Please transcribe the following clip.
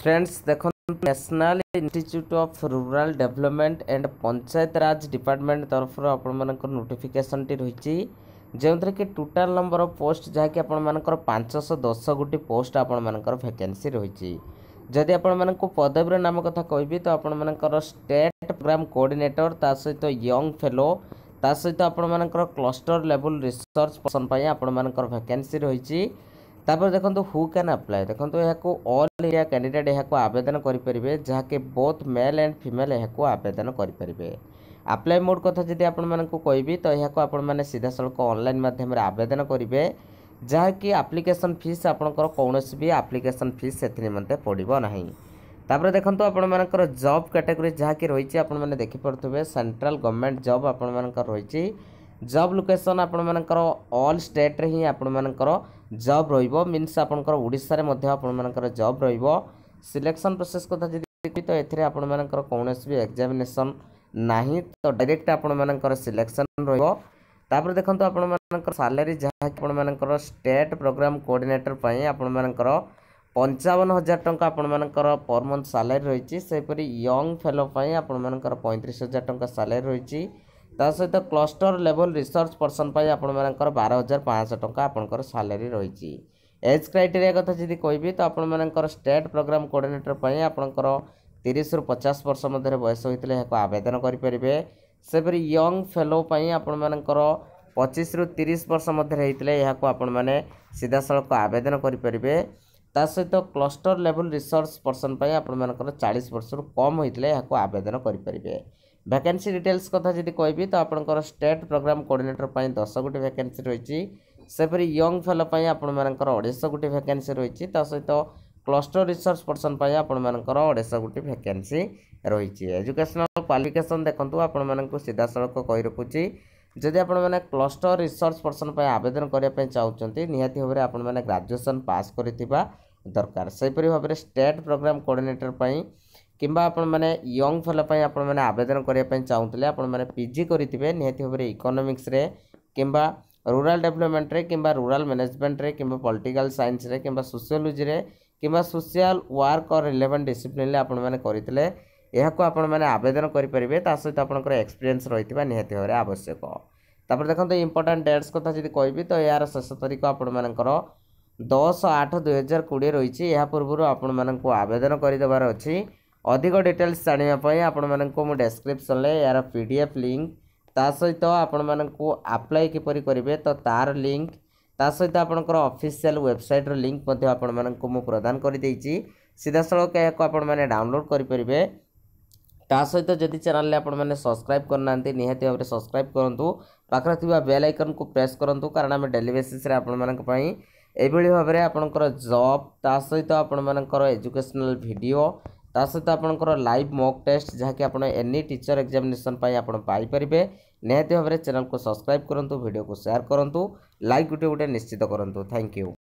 friends দেখুন national institute of rural development and Panchayat Raj department ତରଫରୁ ଆପଣମାନଙ୍କର ନୋଟିଫିକେସନଟି ରହିଛି ଯେଉଁଥିରେ କି ଟୋଟାଲ ନମ୍ବର ଅଫ୍ ପୋଷ୍ଟ ଯାହାକି ଆପଣମାନଙ୍କର ପାଞ୍ଚଶହ ଦଶ ଗୋଟି ପୋଷ୍ଟ ଆପଣମାନଙ୍କର ଭ୍ୟାକେନ୍ସି ରହିଛି ଯଦି ଆପଣମାନଙ୍କୁ ପଦବୀର ନାମ କଥା କହିବି ତ ଆପଣମାନଙ୍କର ଷ୍ଟେଟ୍ ପ୍ରୋଗ୍ରାମ୍ କୋର୍ଡ଼ିନେଟର ତା ସହିତ ୟଙ୍ଗ ଫେଲୋ ତା ସହିତ ଆପଣମାନଙ୍କର କ୍ଲଷ୍ଟର ଲେଭଲ୍ ରିସର୍ଚ୍ଚ ପର୍ସନ୍ ପାଇଁ ଆପଣମାନଙ୍କର ଭ୍ୟାକେନ୍ସି ରହିଛି ତାପରେ ଦେଖନ୍ତୁ ହୁ କ୍ୟାନ୍ ଆପ୍ଲାଏ ଦେଖନ୍ତୁ ଏହାକୁ ଅଲ୍ ଇଣ୍ଡିଆ କ୍ୟାଣ୍ଡିଡେଟ୍ ଏହାକୁ ଆବେଦନ କରିପାରିବେ ଯାହାକି ବୋଥ୍ ମେଲ୍ ଆଣ୍ଡ ଫିମେଲ୍ ଏହାକୁ ଆବେଦନ କରିପାରିବେ ଆପ୍ଲାଏ ମୋଡ଼୍ କଥା ଯଦି ଆପଣମାନଙ୍କୁ କହିବି ତ ଏହାକୁ ଆପଣମାନେ ସିଧାସଳଖ ଅନଲାଇନ୍ ମାଧ୍ୟମରେ ଆବେଦନ କରିବେ ଯାହାକି ଆପ୍ଲିକେସନ୍ ଫିସ୍ ଆପଣଙ୍କର କୌଣସି ବି ଆପ୍ଲିକେସନ୍ ଫିସ୍ ସେଥି ନିମନ୍ତେ ପଡ଼ିବ ନାହିଁ ତାପରେ ଦେଖନ୍ତୁ ଆପଣମାନଙ୍କର ଜବ୍ କାଟାଗୋରୀ ଯାହାକି ରହିଛି ଆପଣମାନେ ଦେଖିପାରୁଥିବେ ସେଣ୍ଟ୍ରାଲ୍ ଗଭର୍ଣ୍ଣମେଣ୍ଟ ଜବ୍ ଆପଣମାନଙ୍କର ରହିଛି ଜବ୍ ଲୋକେସନ୍ ଆପଣମାନଙ୍କର ଅଲ୍ ଷ୍ଟେଟ୍ରେ ହିଁ ଆପଣମାନଙ୍କର ଜବ୍ ରହିବ ମିନ୍ସ ଆପଣଙ୍କର ଓଡ଼ିଶାରେ ମଧ୍ୟ ଆପଣମାନଙ୍କର ଜବ୍ ରହିବ ସିଲେକ୍ସନ୍ ପ୍ରୋସେସ୍ କଥା ଯଦି ତ ଏଥିରେ ଆପଣମାନଙ୍କର କୌଣସି ବି ଏକ୍ଜାମିନେସନ୍ ନାହିଁ ତ ଡାଇରେକ୍ଟ ଆପଣମାନଙ୍କର ସିଲେକ୍ସନ୍ ରହିବ ତାପରେ ଦେଖନ୍ତୁ ଆପଣମାନଙ୍କର ସାଲାରୀ ଯାହାକି ଆପଣମାନଙ୍କର ଷ୍ଟେଟ୍ ପ୍ରୋଗ୍ରାମ୍ କୋର୍ଡ଼ିନେଟର୍ ପାଇଁ ଆପଣମାନଙ୍କର ପଞ୍ଚାବନ ହଜାର ଟଙ୍କା ଆପଣମାନଙ୍କର ପର୍ ମନ୍ଥ ସାଲାରୀ ରହିଛି ସେହିପରି ୟଙ୍ଗ୍ ଫେଲୋ ପାଇଁ ଆପଣମାନଙ୍କର ପଇଁତିରିଶ ହଜାର ଟଙ୍କା ସାଲାରୀ ରହିଛି ତା ସହିତ କ୍ଲଷ୍ଟର ଲେଭଲ୍ ରିସର୍ଚ୍ଚ ପର୍ସନ୍ ପାଇଁ ଆପଣମାନଙ୍କର ବାର ହଜାର ପାଞ୍ଚଶହ ଟଙ୍କା ଆପଣଙ୍କର ସାଲେରୀ ରହିଛି ଏଜ୍ କ୍ରାଇଟେରିଆ କଥା ଯଦି କହିବି ତ ଆପଣମାନଙ୍କର ଷ୍ଟେଟ୍ ପ୍ରୋଗ୍ରାମ୍ କୋଡ଼ିନେଟର୍ ପାଇଁ ଆପଣଙ୍କର ତିରିଶରୁ ପଚାଶ ବର୍ଷ ମଧ୍ୟରେ ବୟସ ହୋଇଥିଲେ ଏହାକୁ ଆବେଦନ କରିପାରିବେ ସେପରି ୟଙ୍ଗ ଫେଲୋ ପାଇଁ ଆପଣମାନଙ୍କର ପଚିଶରୁ ତିରିଶ ବର୍ଷ ମଧ୍ୟରେ ହେଇଥିଲେ ଏହାକୁ ଆପଣମାନେ ସିଧାସଳଖ ଆବେଦନ କରିପାରିବେ ତା ସହିତ କ୍ଲଷ୍ଟର ଲେଭଲ୍ ରିସର୍ଚ୍ଚ ପର୍ସନ୍ ପାଇଁ ଆପଣମାନଙ୍କର ଚାଳିଶ ବର୍ଷରୁ କମ୍ ହୋଇଥିଲେ ଏହାକୁ ଆବେଦନ କରିପାରିବେ ভ্যাকেন্সি ডিটেলস কথা যদি কবি তো আপনার স্টেট প্রোগ্রাম কোর্ডিনেটর পাই দশ গোটি ভ্যাকেন্সি রয়েছে সেপরি ইয়ং ফেলো পাই আপনার অড়াইশ গোটি ভ্যাকেন্সি রয়েছে তা সহিত ক্লস্টর রিসর্চ পর্সন পাই আপনার অড়াইশ গোটি ভ্যাকেন্সি রয়েছে এজুকেশনাল କ୍ୱାଲିଫିକେସନ୍ ଦେଖନ୍ତୁ ଆପଣମାନଙ୍କୁ ସିଧାସଳଖ କହି ରଖୁଛି ଯଦି ଆପଣମାନେ କ୍ଲଷ୍ଟର ରିସର୍ଚ୍ଚ ପର୍ସନ୍ ପାଇଁ ଆବେଦନ କରିବା ପାଇଁ ଚାହୁଁଛନ୍ତି ନିହାତି ଭାବରେ ଆପଣମାନେ ଗ୍ରାଜୁଏସନ୍ ପାସ୍ କରିଥିବା ଦରକାର ସେହିପରି ଭାବରେ ଷ୍ଟେଟ୍ ପ୍ରୋଗ୍ରାମ୍ କୋର୍ଡ଼ିନେଟର୍ ପାଇଁ কিংবা আপনার ୟଙ୍ଗ ପିଲା ପାଇଁ ଆପଣମାନେ ଆବେଦନ କରିବା ପାଇଁ ଚାହୁଁଥିଲେ ଆପଣମାନେ ପି ଜି କରିଥିବେ ନିହାତି ଭାବରେ ଇକୋନୋମିକ୍ସରେ କିମ୍ବା ରୁରାଲ୍ ଡେଭଲପମେଣ୍ଟରେ କିମ୍ବା ରୁରାଲ୍ ମ୍ୟାନେଜମେଣ୍ଟରେ କିମ୍ବା ପଲିଟିକାଲ୍ ସାଇନ୍ସରେ କିମ୍ବା ସୋସିଓଲୋଜିରେ କିମ୍ବା ସୋସିଆଲ୍ ୱାର୍କ ଅର୍ ରିଲେଭେଣ୍ଟ ଡିସିପ୍ଲିନ୍ରେ ଆପଣମାନେ କରିଥିଲେ ଏହାକୁ ଆପଣମାନେ ଆବେଦନ କରିପାରିବେ ତା ସହିତ ଆପଣଙ୍କର ଏକ୍ସପିରିଏନ୍ସ ରହିଥିବା ନିହାତି ଭାବରେ ଆବଶ୍ୟକ ତାପରେ ଦେଖନ୍ତୁ ଇମ୍ପୋର୍ଟାଣ୍ଟ ଡେଟ୍ସ କଥା ଯଦି କହିବି ତ ଏହାର ଶେଷ ତାରିଖ ଆପଣମାନଙ୍କର ଦଶ ଆଠ ଦୁଇହଜାର କୋଡ଼ିଏ ରହିଛି ଏହା ପୂର୍ବରୁ ଆପଣମାନଙ୍କୁ ଆବେଦନ କରିଦେବାର ଅଛି ଅଧିକ ଡିଟେଲ୍ସ ଜାଣିବା ପାଇଁ ଆପଣମାନଙ୍କୁ ମୁଁ ଡେସ୍କ୍ରିପ୍ସନ୍ରେ ଏହାର ପି ଡି ଏଫ୍ ଲିଙ୍କ୍ ତା ସହିତ ଆପଣମାନଙ୍କୁ ଆପ୍ଲାଏ କିପରି କରିବେ ତ ତା'ର ଲିଙ୍କ୍ ତା ସହିତ ଆପଣଙ୍କର ଅଫିସିଆଲ୍ ୱେବସାଇଟ୍ର ଲିଙ୍କ୍ ମଧ୍ୟ ଆପଣମାନଙ୍କୁ ମୁଁ ପ୍ରଦାନ କରିଦେଇଛି ସିଧାସଳଖ ଏହାକୁ ଆପଣମାନେ ଡାଉନଲୋଡ଼୍ କରିପାରିବେ ତା ସହିତ ଯଦି ଚ୍ୟାନେଲ୍ରେ ଆପଣମାନେ ସବସ୍କ୍ରାଇବ୍ କରିନାହାନ୍ତି ନିହାତି ଭାବରେ ସବସ୍କ୍ରାଇବ୍ କରନ୍ତୁ ପାଖରେ ଥିବା ବେଲ୍ ଆଇକନ୍କୁ ପ୍ରେସ୍ କରନ୍ତୁ କାରଣ ଆମେ ଡେଲି ବେସିସ୍ରେ ଆପଣମାନଙ୍କ ପାଇଁ ଏଇଭଳି ଭାବରେ ଆପଣଙ୍କର ଜବ୍ ତା ସହିତ ଆପଣମାନଙ୍କର ଏଜୁକେସନାଲ୍ ଭିଡ଼ିଓ सहित आप लाइव मॉक टेस्ट जहाँकि आप एनी टीचर एक्जामेसन आपरेंगे निहत भाव चैनल को सब्सक्राइब करूँ भिडियो को शेयर करूँ लाइक गोटे गोटे निश्चित करूँ थैंक यू